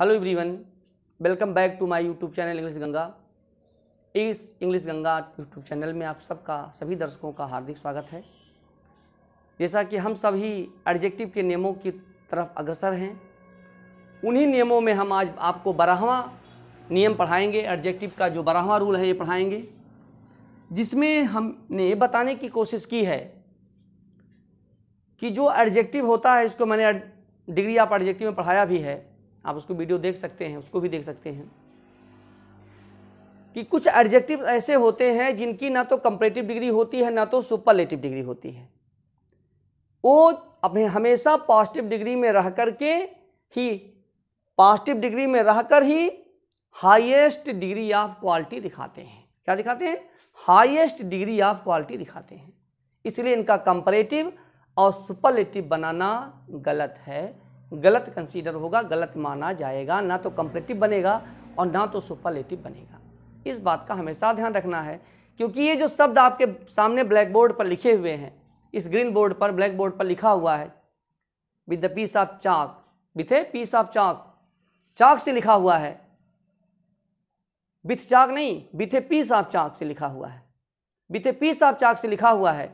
hello everyone welcome back to my YouTube channel English Ganga इस English Ganga YouTube channel में आप सबका सभी दर्शकों का हार्दिक स्वागत है जैसा कि हम सभी एडजेक्टिव के नियमों की तरफ अग्रसर हैं उन्हीं नियमों में हम आज आपको बारहवा नियम पढ़ाएंगे एडजेक्टिव का जो बारहवा रूल है ये पढ़ाएंगे जिसमें हमने ये बताने की कोशिश की है कि जो एडजेक्टिव होता है इसको मैंने डिग्री ऑफ एडजेक्टिव में पढ़ाया भी है आप उसको वीडियो देख सकते हैं उसको भी देख सकते हैं कि कुछ एडजेक्टिव ऐसे होते हैं जिनकी ना तो कंपरेटिव डिग्री होती है ना तो सुपरलेटिव डिग्री होती है वो अपने हमेशा पॉजिटिव डिग्री में रह कर के ही पॉजिटिव डिग्री में रह कर ही हाईएस्ट डिग्री ऑफ क्वालिटी दिखाते हैं क्या दिखाते हैं हाईएस्ट डिग्री ऑफ क्वालिटी दिखाते हैं इसलिए इनका कंपरेटिव और सुपरलेटिव बनाना गलत है गलत कंसीडर होगा गलत माना जाएगा ना तो कंपरेटिव बनेगा और ना तो सुपरलेटिव बनेगा इस बात का हमेशा ध्यान रखना है क्योंकि ये जो शब्द आपके सामने ब्लैक बोर्ड पर लिखे हुए हैं इस ग्रीन बोर्ड पर ब्लैक बोर्ड पर लिखा हुआ है with the piece of chalk with a piece of chalk chalk से लिखा हुआ है विथ चाक नहीं with a piece of chalk से लिखा हुआ है with a piece of chalk से लिखा हुआ है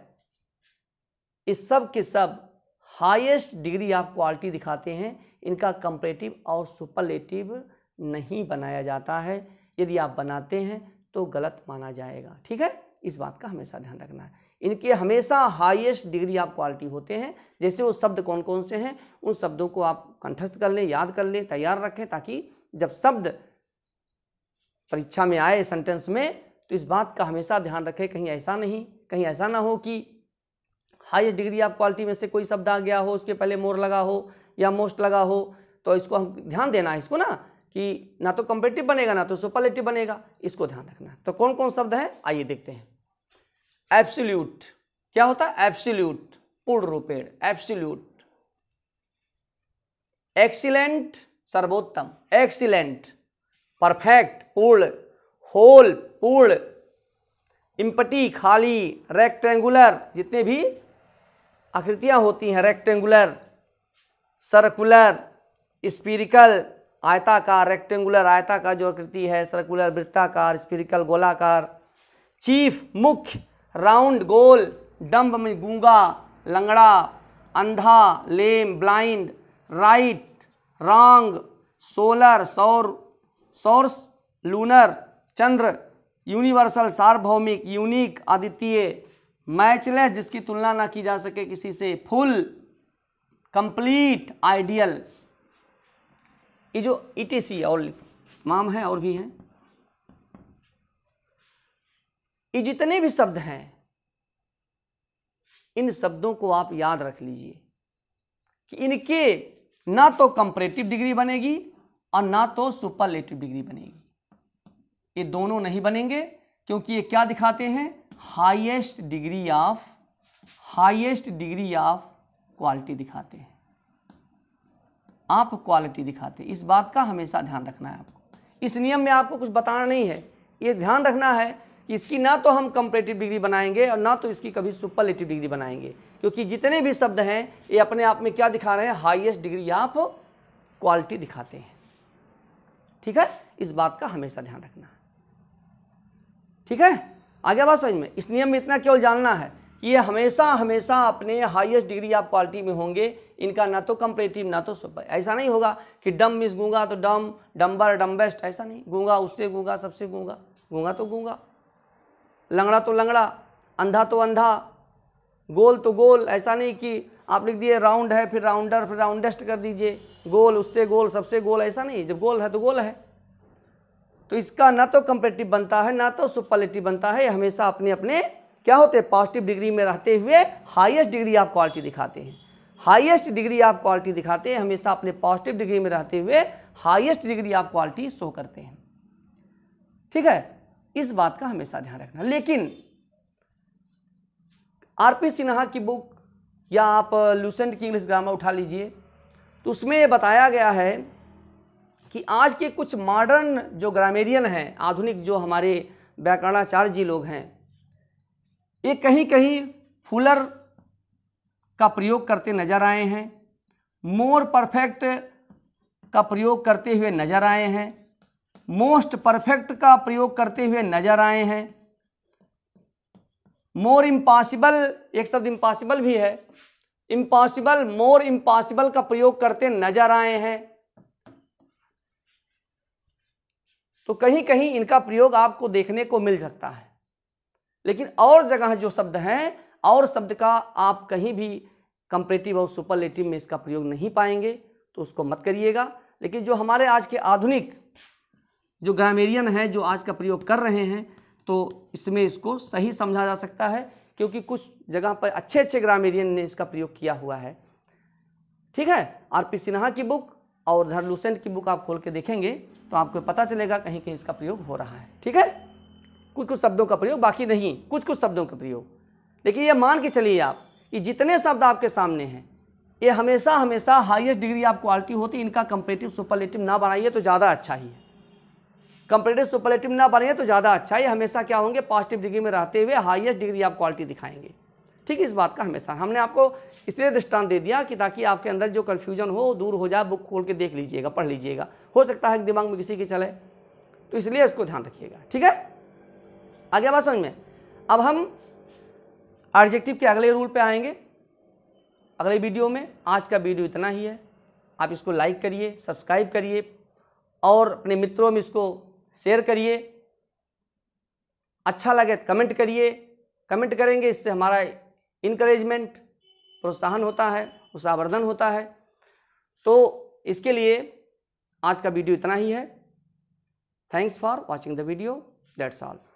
इस सब के सब हाईएस्ट डिग्री ऑफ क्वालिटी दिखाते हैं इनका कंपरेटिव और सुपरलेटिव नहीं बनाया जाता है यदि आप बनाते हैं तो गलत माना जाएगा ठीक है इस बात का हमेशा ध्यान रखना है इनके हमेशा हाईएस्ट डिग्री ऑफ क्वालिटी होते हैं जैसे वो शब्द कौन कौन से हैं उन शब्दों को आप कंठस्थ कर लें याद कर लें तैयार रखें ताकि जब शब्द परीक्षा में आए सेंटेंस में तो इस बात का हमेशा ध्यान रखें कहीं ऐसा नहीं कहीं ऐसा ना हो कि हाईएस्ट डिग्री ऑफ क्वालिटी में से कोई शब्द आ गया हो उसके पहले मोर लगा हो या मोस्ट लगा हो तो इसको हम ध्यान देना है इसको ना कि ना तो कंपेटिव बनेगा ना तो सुपरलेटिव बनेगा इसको ध्यान रखना तो कौन कौन शब्द है आइए देखते हैं एब्सोल्यूट क्या होता है एब्सोल्यूट पूर्ण रूपेण एब्सोल्यूट एक्सीलेंट सर्वोत्तम एक्सीलेंट परफेक्ट पूर्ण होल पूर्ण इम्पटी खाली रेक्टेंगुलर जितने भी आकृतियाँ होती हैं रेक्टेंगुलर सर्कुलर स्पीरिकल आयताकार रेक्टेंगुलर आयताकार जो आकृति है सर्कुलर वृत्ताकार स्पिरिकल गोलाकार चीफ मुख्य राउंड गोल डम्ब में गूंगा लंगड़ा अंधा lame blind right wrong solar सौर सोर्स लूनर चंद्र यूनिवर्सल सार्वभौमिक यूनिक आदित्य मैचलेस जिसकी तुलना ना की जा सके किसी से फुल कंप्लीट आइडियल ये जो ईटीसी e और माम है और भी है ये जितने भी शब्द हैं इन शब्दों को आप याद रख लीजिए कि इनके ना तो कंपरेटिव डिग्री बनेगी और ना तो सुपरलेटिव डिग्री बनेगी ये दोनों नहीं बनेंगे क्योंकि ये क्या दिखाते हैं highest degree of highest degree of quality दिखाते हैं आप क्वालिटी दिखाते हैं इस बात का हमेशा ध्यान रखना है आपको इस नियम में आपको कुछ बताना नहीं है ये ध्यान रखना है कि इसकी ना तो हम कंपरेटिव डिग्री बनाएंगे और ना तो इसकी कभी सुपरलेटिव डिग्री बनाएंगे क्योंकि जितने भी शब्द हैं ये अपने आप में क्या दिखा रहे हैं हाईएस्ट डिग्री ऑफ क्वालिटी दिखाते हैं ठीक है इस बात का हमेशा ध्यान रखना ठीक है आगे बात समझ में इस नियम में इतना केवल जानना है कि ये हमेशा हमेशा अपने हाईएस्ट डिग्री ऑफ क्वालिटी में होंगे इनका ना तो कंपेटिव ना तो सुपर ऐसा नहीं होगा कि डम मिस गूंगा तो डम डम्बर डम्बेस्ट ऐसा नहीं गूंगा उससे गूंगा सबसे गूंगा गूंगा तो गूंगा लंगड़ा तो लंगड़ा अंधा तो अंधा गोल तो गोल ऐसा नहीं कि आप लिख दिए राउंड है फिर राउंडर फिर राउंडेस्ट कर दीजिए गोल उससे गोल सबसे गोल ऐसा नहीं जब गोल है तो गोल है तो इसका ना तो कंपेटिव बनता है ना तो सुपरलेटिव बनता है हमेशा अपने अपने क्या होते हैं पॉजिटिव डिग्री में रहते हुए हाईएस्ट डिग्री आप क्वालिटी दिखाते हैं हाईएस्ट डिग्री आप क्वालिटी दिखाते हैं हमेशा अपने पॉजिटिव डिग्री में रहते हुए हाईएस्ट डिग्री आप क्वालिटी शो करते हैं ठीक है इस बात का हमेशा ध्यान रखना लेकिन आर पी सिन्हा की बुक या आप लूसेंट की इंग्लिश ग्रामर उठा लीजिए तो उसमें बताया गया है कि आज के कुछ मॉडर्न जो ग्रामेरियन हैं आधुनिक जो हमारे व्याकरणाचार्य जी लोग हैं ये कहीं कहीं फुलर का प्रयोग करते नजर आए हैं मोर परफेक्ट का प्रयोग करते हुए नजर आए हैं मोस्ट परफेक्ट का प्रयोग करते हुए नजर आए हैं मोर इम्पॉसिबल एक शब्द इम्पॉसिबल भी है इम्पॉसिबल मोर इम्पॉसिबल का प्रयोग करते नजर आए हैं तो कहीं कहीं इनका प्रयोग आपको देखने को मिल सकता है लेकिन और जगह जो शब्द हैं और शब्द का आप कहीं भी कंपरेटिव और सुपरलेटिव में इसका प्रयोग नहीं पाएंगे तो उसको मत करिएगा लेकिन जो हमारे आज के आधुनिक जो ग्रामेरियन हैं जो आज का प्रयोग कर रहे हैं तो इसमें इसको सही समझा जा सकता है क्योंकि कुछ जगह पर अच्छे अच्छे ग्रामेरियन ने इसका प्रयोग किया हुआ है ठीक है आर पी सिन्हा की बुक और धरलूसेंट की बुक आप खोल के देखेंगे तो आपको पता चलेगा कहीं कहीं इसका प्रयोग हो रहा है ठीक है कुछ कुछ शब्दों का प्रयोग बाकी नहीं कुछ कुछ शब्दों का प्रयोग लेकिन ये मान के चलिए आप ये जितने शब्द आपके सामने हैं ये हमेशा हमेशा हाईएस्ट डिग्री आप क्वालिटी होती इनका कंपेटिव सुपरलेटिव ना बनाइए तो ज़्यादा अच्छा ही है कंपेटिव सुपरलेटिव ना बनाइए तो ज़्यादा अच्छा है हमेशा क्या होंगे पॉजिटिव डिग्री में रहते हुए हाइएस्ट डिग्री आप क्वालिटी दिखाएंगे ठीक इस बात का हमेशा हमने आपको इसलिए दृष्टांत दे दिया कि ताकि आपके अंदर जो कन्फ्यूजन हो दूर हो जाए बुक खोल के देख लीजिएगा पढ़ लीजिएगा हो सकता है कि दिमाग में किसी के चले तो इसलिए इसको ध्यान रखिएगा ठीक है आगे बात समझ में अब हम ऑब्जेक्टिव के अगले रूल पे आएंगे अगले वीडियो में आज का वीडियो इतना ही है आप इसको लाइक करिए सब्सक्राइब करिए और अपने मित्रों में इसको शेयर करिए अच्छा लगे कमेंट तो करिए कमेंट करेंगे इससे हमारा इनक्रेजमेंट प्रोत्साहन होता है उत्साहवर्धन होता है तो इसके लिए आज का वीडियो इतना ही है thanks for watching the video that's all